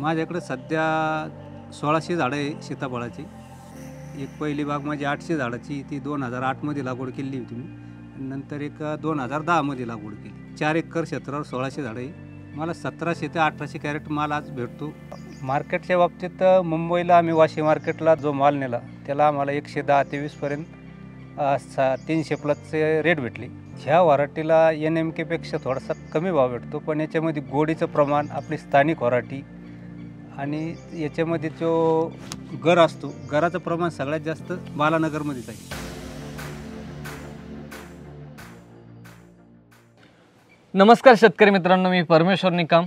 माझ्याकडे सध्या सोळाशे झाडं आहे सीताफळाची एक पहिली बाग माझी आठशे झाडाची ती दोन हजार आठमध्ये लागवड केली होती मी नंतर एक दोन हजार दहामध्ये लागवड केली चार एकर क्षेत्रावर सोळाशे झाडं आहे मला सतराशे ते अठराशे कॅरेट माल आज भेटतो मार्केटच्या बाबतीत मुंबईला आम्ही वाशी मार्केटला जो माल नेला त्याला आम्हाला एकशे दहा ते वीसपर्यंत सा तीनशे प्लसचे रेट भेटले ह्या वराटीला एन एम केपेक्षा थोडासा कमी भाव भेटतो पण याच्यामध्ये गोडीचं प्रमाण आपली स्थानिक वराटी आणि याच्यामध्ये जो घर असतो गराचं प्रमाण सगळ्यात जास्त बालानगरमध्येच आहे नमस्कार शेतकरी मित्रांनो मी परमेश्वर निकम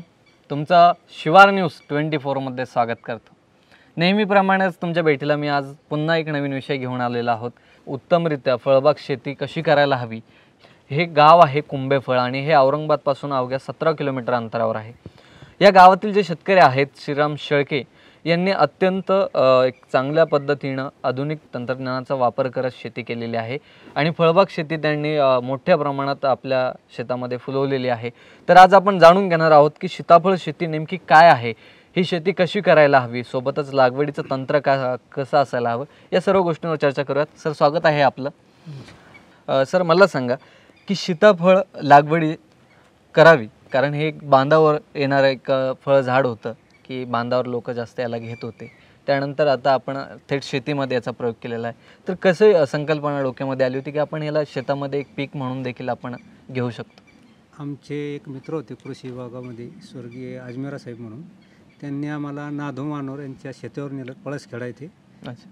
तुमचा शिवार न्यूज ट्वेंटी फोरमध्ये स्वागत करतो नेहमीप्रमाणेच तुमच्या भेटीला मी आज पुन्हा एक नवीन विषय घेऊन आलेला आहोत उत्तमरित्या फळबाग शेती कशी करायला हवी हे गाव आहे कुंभेफळ आणि हे औरंगाबादपासून अवघ्या सतरा किलोमीटर अंतरावर आहे या गावातील जे शेतकरी आहेत श्रीराम शेळके यांनी अत्यंत एक चांगल्या पद्धतीनं आधुनिक तंत्रज्ञानाचा वापर करत शेती केलेली आहे आणि फळबाग शेती त्यांनी मोठ्या प्रमाणात आपल्या शेतामध्ये फुलवलेली आहे तर आज आपण जाणून घेणार आहोत की सीताफळ शेती नेमकी काय आहे ही शेती कशी करायला हवी सोबतच लागवडीचं तंत्र का कसं असायला हवं या सर्व गोष्टींवर चर्चा करूयात सर स्वागत आहे आपलं सर मला सांगा की सीताफळ लागवडी करावी कारण हे एक बांधावर येणारं एक फळ झाड होतं की बांधावर लोक जास्त याला घेत होते त्यानंतर आता आपण थेट शेतीमध्ये याचा प्रयोग केलेला आहे तर कसं संकल्पना डोक्यामध्ये आली होती की आपण याला शेतामध्ये एक पीक म्हणून देखील आपण घेऊ शकतो आमचे एक मित्र होते कृषी विभागामध्ये स्वर्गीय अजमेरा साहेब म्हणून त्यांनी आम्हाला नाधो मानोर यांच्या शेतावर नेलं पळस खेळायचे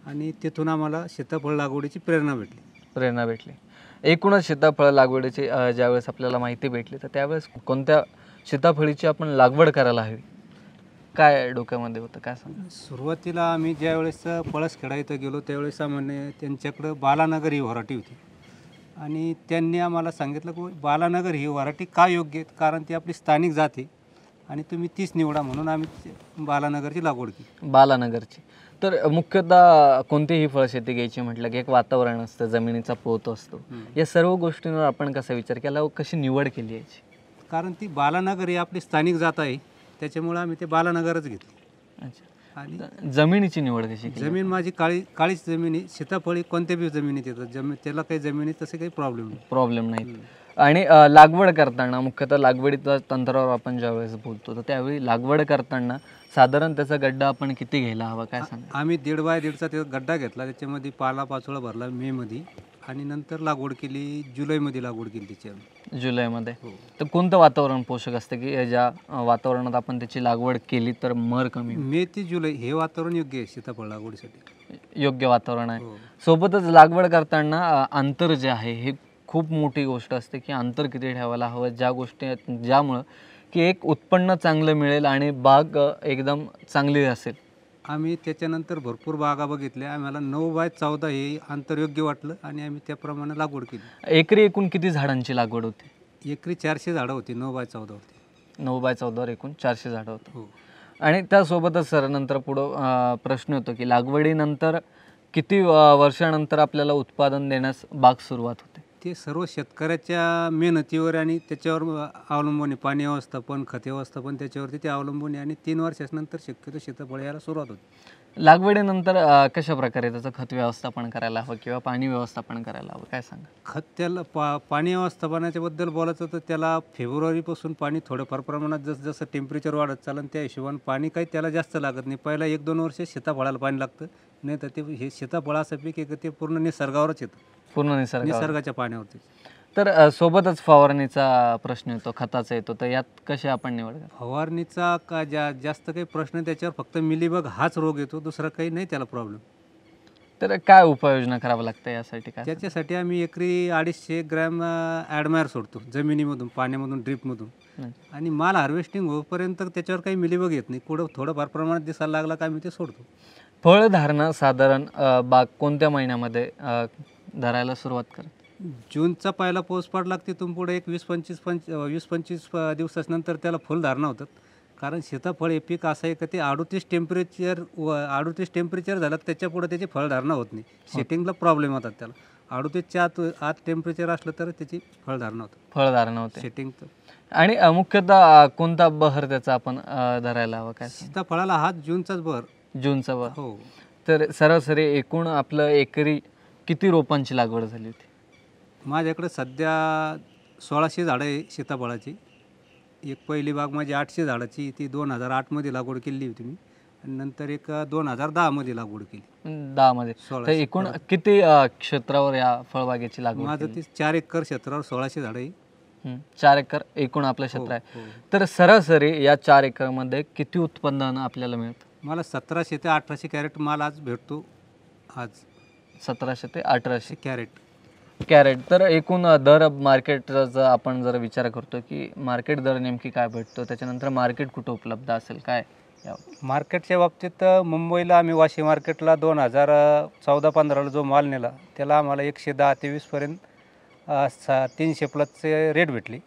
आणि तिथून आम्हाला शेतफळ लागवडीची प्रेरणा भेटली प्रेरणा भेटली एकूणच सीताफळ लागवडीचे ज्यावेळेस आपल्याला माहिती भेटली तर त्यावेळेस कोणत्या सीताफळीची आपण लागवड करायला हवी काय डोक्यामध्ये होतं काय सांग सुरुवातीला आम्ही ज्या वेळेस पळसखेडा इथं गेलो त्यावेळेस सामान्य त्यांच्याकडं बालानगर ही वराटी होती आणि त्यांनी आम्हाला सांगितलं की बालानगर ही वराटी का योग्य आहे कारण ती आपली स्थानिक जाती आणि तुम्ही तीच निवडा म्हणून आम्ही बालानगरची लागवड केली बालानगरची तर मुख्यतः कोणतीही फळशेती घ्यायची म्हटलं की एक वातावरण असतं जमिनीचा पोत असतो या सर्व गोष्टींवर आपण कसा विचार केला व कशी निवड केली याची कारण ती बालानगर ही आपली स्थानिक जात आहे त्याच्यामुळे आम्ही ते बालानगरच घेतली आणि जमिनीची निवड कशी जमीन माझी काळी काळीच जमिनी सीताफळी कोणत्या बी जमिनीत येतात जमीन त्याला काही जमिनीत तसे काही प्रॉब्लेम प्रॉब्लेम नाही आणि लागवड करताना मुख्यतः लागवडीच्या तंत्रावर आपण ज्यावेळेस बोलतो तर त्यावेळी लागवड करताना साधारण त्याचा गड्डा आपण किती घ्यायला हवा काय सांग आम्ही दीड बाय दीडचा त्याचा गड्डा घेतला त्याच्यामध्ये पाला पाचोळा भरला मध्ये आणि नंतर लागवड केली जुलैमध्ये लागवड केली त्याची जुलैमध्ये हो. तर कोणतं वातावरण पोषक असतं की ज्या वातावरणात आपण त्याची लागवड केली तर मर कमी मे ते जुलै हे वातावरण योग्य आहे सीताफळ लागवडीसाठी योग्य वातावरण आहे हो. सोबतच लागवड करताना अंतर जे आहे हे खूप मोठी गोष्ट असते की अंतर किती ठेवायला हवं ज्या गोष्टी ज्यामुळं की एक उत्पन्न चांगलं मिळेल आणि बाग एकदम चांगली असेल आम्ही त्याच्यानंतर भरपूर बागा बघितल्या आम्हाला नऊ बाय चौदा हे अंतर वाटलं आणि आम्ही त्याप्रमाणे लागवड केली एकरी एकूण किती झाडांची लागवड होती एकरी चारशे झाडं होती नऊ बाय चौदा होती नऊ बाय चौदावर एकूण चारशे झाडं होती हो आणि त्यासोबतच सर नंतर पुढं प्रश्न होतो की लागवडीनंतर किती वर्षानंतर आपल्याला उत्पादन देण्यास बाग सुरुवात होते ते सर्व शेतकऱ्याच्या मेहनतीवर आणि त्याच्यावर अवलंबून आहे पाणी व्यवस्थापन खते व्यवस्थापन त्याच्यावरती ते अवलंबून आहे आणि तीन वर्षानंतर शक्यतो शेतफळ यायला सुरुवात होते लागवडीनंतर कशा प्रकारे त्याचं खत व्यवस्थापन करायला हवं किंवा पाणी व्यवस्थापन करायला हवं काय सांगा खत त्याला पा पाणी व्यवस्थापनाच्याबद्दल बोलायचं तर त्याला फेब्रुवारीपासून पाणी थोडंफार प्रमाणात जसं जसं टेम्परेचर वाढत चालेल त्या हिशोबाने पाणी काही त्याला जास्त लागत नाही पहिला एक दोन वर्ष शेताफळाला पाणी लागतं नाही तर ते हे शेताफळाचं पीक एक ते पूर्ण निसर्गावरच येतं पूर्ण निसर्ग निसर्गाच्या पाण्यावरती तर सोबतच फवारणीचा प्रश्न येतो खताचा येतो तर यात कसे आपण निवड फवारणीचा का ज्या जास्त काही प्रश्न त्याच्यावर फक्त मिलीबग हाच रोग येतो दुसरा काही नाही त्याला प्रॉब्लेम तर काय उपाययोजना करावं लागते यासाठी काय त्याच्यासाठी आम्ही एकरी अडीचशे ग्रॅम ॲडमायर सोडतो जमिनीमधून पाण्यामधून ड्रीपमधून आणि माल हार्वेस्टिंग होईपर्यंत त्याच्यावर काही मिलीबग येत नाही कुठं थोडंफार प्रमाणात दिसायला लागला का आम्ही ते सोडतो फळधारणा साधारण बाग कोणत्या महिन्यामध्ये धरायला सुरुवात करत जूनचा पहिला पाऊस पडला की तुम पुढे एक वीस पंचवीस पंच वीस पंचवीस दिवसानंतर त्याला धारणा होतात कारण सीताफळ हे पीक असं आहे का ते अडोतीस टेम्परेचर व अडोतीस टेम्परेचर झालं त्याच्यापुढे त्याची फळधारणा होत नाही सेटिंगला प्रॉब्लेम होतात त्याला अडोतीसच्या आत आत टेम्परेचर असलं तर त्याची फळधारणा होते फळधारणा होते तर आणि मुख्यतः कोणता बहर त्याचा आपण धरायला हवा काय सीताफळाला हा जूनचाच बहर जूनचा बहर हो तर सरासरी एकूण आपलं एकरी किती रोपांची लागवड झाली होती माझ्याकडे सध्या सोळाशे झाडं आहे सीताफळाची एक पहिली बाग माझी आठशे झाडाची ती दोन हजार आठमध्ये लागवड केली होती मी आणि नंतर एक दोन हजार दहामध्ये लागवड केली दहामध्ये तर सोळाशे एकूण किती क्षेत्रावर या फळबागेची लागवड माझं ती चार एकर क्षेत्रावर सोळाशे झाडं आहे चार एकर एकूण आपलं क्षेत्र हो, आहे हो. तर सरासरी या चार एकरमध्ये किती उत्पन्न आपल्याला मिळतं मला सतराशे ते अठराशे कॅरेट माल आज भेटतो आज सतराशे ते अठराशे कॅरेट कॅरेट तर एकूण दर मार्केटचा आपण जर विचार करतो की मार्केट दर नेमकी काय भेटतो त्याच्यानंतर मार्केट कुठं उपलब्ध असेल काय मार्केटच्या बाबतीत मुंबईला आम्ही वाशी मार्केटला दोन हजार चौदा पंधराला जो माल नेला त्याला आम्हाला एकशे दहा ते वीसपर्यंत सा तीनशे प्लसचे रेट भेटली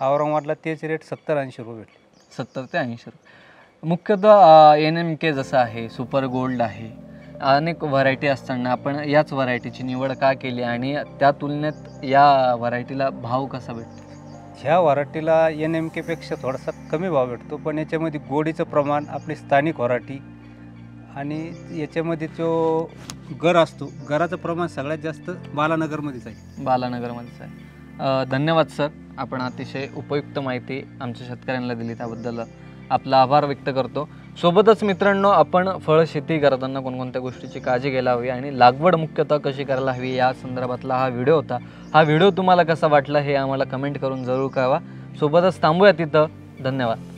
औरंगाबादला तेच रेट सत्तर ऐंशी रुपये भेटले सत्तर ते ऐंशी रुपये मुख्यतः एन एम के जसं आहे सुपर गोल्ड आहे अनेक व्हरायटी असताना आपण याच व्हरायटीची निवड का केली आणि त्या तुलनेत या व्हरायटीला भाव कसा भेटतो ह्या व्हरायटीला एन एम केपेक्षा थोडासा कमी भाव भेटतो पण याच्यामध्ये गोडीचं प्रमाण आपली स्थानिक व्हरायटी आणि याच्यामध्ये जो गर असतो गराचं प्रमाण सगळ्यात जास्त बालानगरमध्येच आहे बालानगरमध्येच आहे धन्यवाद सर आपण अतिशय उपयुक्त माहिती आमच्या शेतकऱ्यांना दिली त्याबद्दल आपला आभार व्यक्त करतो सोबतच मित्रांनो आपण फळशेती करताना कोणकोणत्या गोष्टीची काळजी घ्यायला हवी आणि लागवड मुख्यतः कशी करायला हवी या संदर्भातला हा व्हिडिओ होता हा व्हिडिओ तुम्हाला कसा वाटला हे आम्हाला कमेंट करून जरूर कळवा सोबतच थांबूया तिथं धन्यवाद